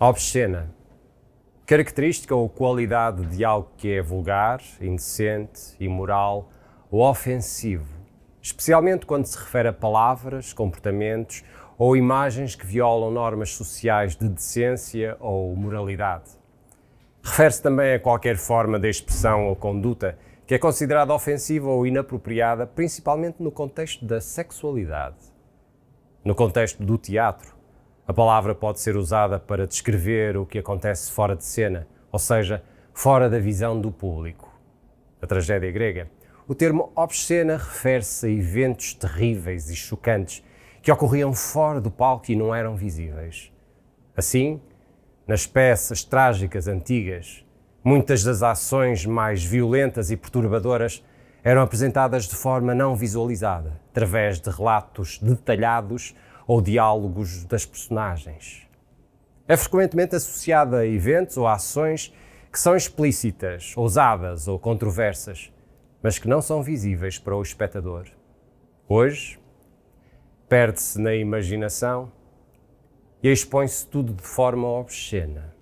Obscena. Característica ou qualidade de algo que é vulgar, indecente, imoral ou ofensivo, especialmente quando se refere a palavras, comportamentos ou imagens que violam normas sociais de decência ou moralidade. Refere-se também a qualquer forma de expressão ou conduta que é considerada ofensiva ou inapropriada, principalmente no contexto da sexualidade. No contexto do teatro, a palavra pode ser usada para descrever o que acontece fora de cena, ou seja, fora da visão do público. Na tragédia grega, o termo obscena refere-se a eventos terríveis e chocantes que ocorriam fora do palco e não eram visíveis. Assim, nas peças trágicas antigas, muitas das ações mais violentas e perturbadoras eram apresentadas de forma não visualizada, através de relatos detalhados ou diálogos das personagens. É frequentemente associada a eventos ou a ações que são explícitas, ousadas ou controversas, mas que não são visíveis para o espectador. Hoje, perde-se na imaginação e expõe-se tudo de forma obscena.